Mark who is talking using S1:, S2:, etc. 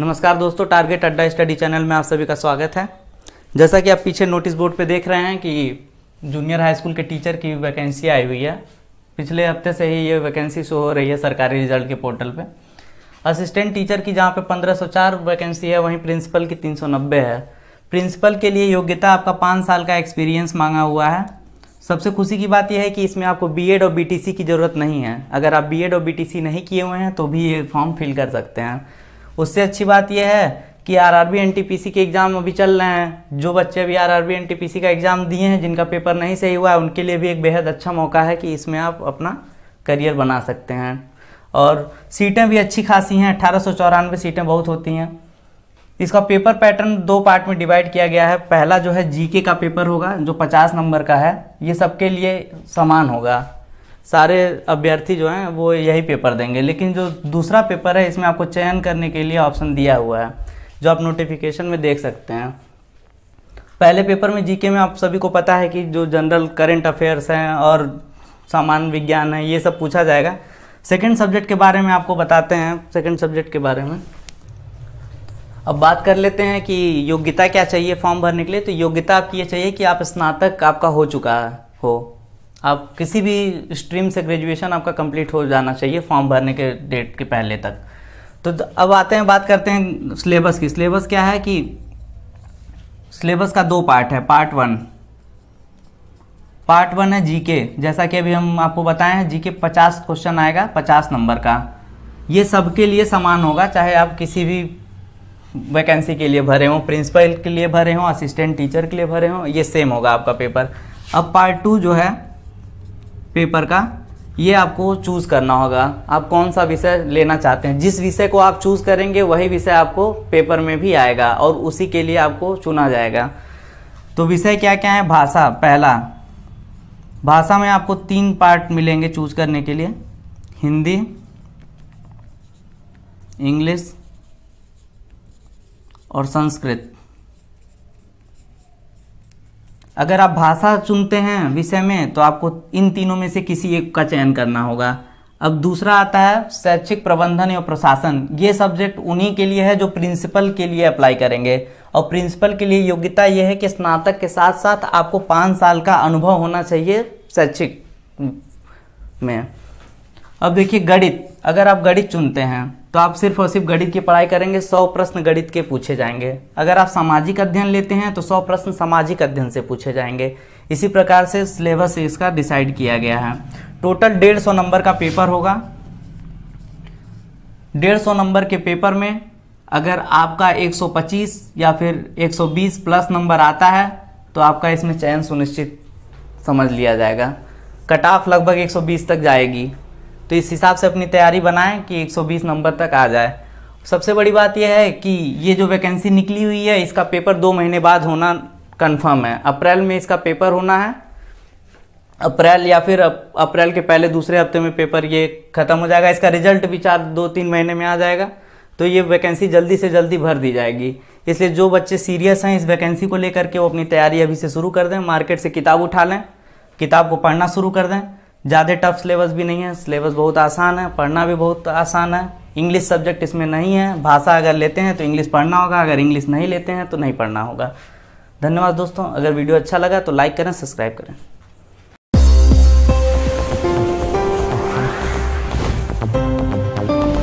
S1: नमस्कार दोस्तों टारगेट अड्डा स्टडी चैनल में आप सभी का स्वागत है जैसा कि आप पीछे नोटिस बोर्ड पे देख रहे हैं कि जूनियर हाई स्कूल के टीचर की वैकेंसी आई हुई है पिछले हफ्ते से ही ये वैकेंसी शो हो रही है सरकारी रिजल्ट के पोर्टल पे असिस्टेंट टीचर की जहाँ पे 1504 वैकेंसी है वहीं प्रिंसिपल की तीन है प्रिंसिपल के लिए योग्यता आपका पाँच साल का एक्सपीरियंस मांगा हुआ है सबसे खुशी की बात यह है कि इसमें आपको बी और बी की ज़रूरत नहीं है अगर आप बी और बी नहीं किए हुए हैं तो भी ये फॉर्म फिल कर सकते हैं उससे अच्छी बात यह है कि R R B N T P C के एग्ज़ाम अभी चल रहे हैं जो बच्चे अभी R R B N T P C का एग्ज़ाम दिए हैं जिनका पेपर नहीं सही हुआ है उनके लिए भी एक बेहद अच्छा मौका है कि इसमें आप अपना करियर बना सकते हैं और सीटें भी अच्छी खासी हैं अट्ठारह सौ चौरानवे सीटें बहुत होती हैं इसका पेपर पैटर्न दो पार्ट में डिवाइड किया गया है पहला जो है जीके का पेपर होगा जो पचास नंबर का है ये सबके लिए समान होगा सारे अभ्यर्थी जो हैं वो यही पेपर देंगे लेकिन जो दूसरा पेपर है इसमें आपको चयन करने के लिए ऑप्शन दिया हुआ है जो आप नोटिफिकेशन में देख सकते हैं पहले पेपर में जीके में आप सभी को पता है कि जो जनरल करेंट अफेयर्स हैं और सामान्य विज्ञान है ये सब पूछा जाएगा सेकंड सब्जेक्ट के बारे में आपको बताते हैं सेकंड सब्जेक्ट के बारे में अब बात कर लेते हैं कि योग्यता क्या चाहिए फॉर्म भरने के लिए तो योग्यता आपकी ये चाहिए कि आप स्नातक आपका हो चुका है हो आप किसी भी स्ट्रीम से ग्रेजुएशन आपका कंप्लीट हो जाना चाहिए फॉर्म भरने के डेट के पहले तक तो अब आते हैं बात करते हैं सिलेबस की सिलेबस क्या है कि सिलेबस का दो पार्ट है पार्ट वन पार्ट वन है जीके जैसा कि अभी हम आपको बताएं हैं जीके पचास क्वेश्चन आएगा पचास नंबर का ये सबके लिए समान होगा चाहे आप किसी भी वैकेंसी के लिए भरे हों प्रिंसिपल के लिए भरे हों असिस्टेंट टीचर के लिए भरे हों ये सेम होगा आपका पेपर अब पार्ट टू जो है पेपर का ये आपको चूज़ करना होगा आप कौन सा विषय लेना चाहते हैं जिस विषय को आप चूज़ करेंगे वही विषय आपको पेपर में भी आएगा और उसी के लिए आपको चुना जाएगा तो विषय क्या क्या है भाषा पहला भाषा में आपको तीन पार्ट मिलेंगे चूज करने के लिए हिंदी इंग्लिश और संस्कृत अगर आप भाषा चुनते हैं विषय में तो आपको इन तीनों में से किसी एक का चयन करना होगा अब दूसरा आता है शैक्षिक प्रबंधन एवं प्रशासन ये सब्जेक्ट उन्हीं के लिए है जो प्रिंसिपल के लिए अप्लाई करेंगे और प्रिंसिपल के लिए योग्यता ये है कि स्नातक के साथ साथ आपको पाँच साल का अनुभव होना चाहिए शैक्षिक में अब देखिए गणित अगर आप गणित चुनते हैं तो आप सिर्फ और सिर्फ गणित की पढ़ाई करेंगे सौ प्रश्न गणित के पूछे जाएंगे अगर आप सामाजिक अध्ययन लेते हैं तो सौ प्रश्न सामाजिक अध्ययन से पूछे जाएंगे इसी प्रकार से सिलेबस इसका डिसाइड किया गया है टोटल डेढ़ सौ नंबर का पेपर होगा डेढ़ सौ नंबर के पेपर में अगर आपका 125 या फिर 120 प्लस नंबर आता है तो आपका इसमें चयन सुनिश्चित समझ लिया जाएगा कट ऑफ लगभग 120 तक जाएगी तो इस हिसाब से अपनी तैयारी बनाएं कि 120 नंबर तक आ जाए सबसे बड़ी बात यह है कि ये जो वैकेंसी निकली हुई है इसका पेपर दो महीने बाद होना कन्फर्म है अप्रैल में इसका पेपर होना है अप्रैल या फिर अप्रैल के पहले दूसरे हफ्ते में पेपर ये ख़त्म हो जाएगा इसका रिजल्ट भी चार दो तीन महीने में आ जाएगा तो ये वैकेंसी जल्दी से जल्दी भर दी जाएगी इसलिए जो बच्चे सीरियस हैं इस वैकेंसी को लेकर के वो अपनी तैयारी अभी से शुरू कर दें मार्केट से किताब उठा लें किताब को पढ़ना शुरू कर दें ज़्यादा टफ सिलेबस भी नहीं है सिलेबस बहुत आसान है पढ़ना भी बहुत आसान है इंग्लिश सब्जेक्ट इसमें नहीं है भाषा अगर लेते हैं तो इंग्लिश पढ़ना होगा अगर इंग्लिश नहीं लेते हैं तो नहीं पढ़ना होगा धन्यवाद दोस्तों अगर वीडियो अच्छा लगा तो लाइक करें सब्सक्राइब करें Thank you.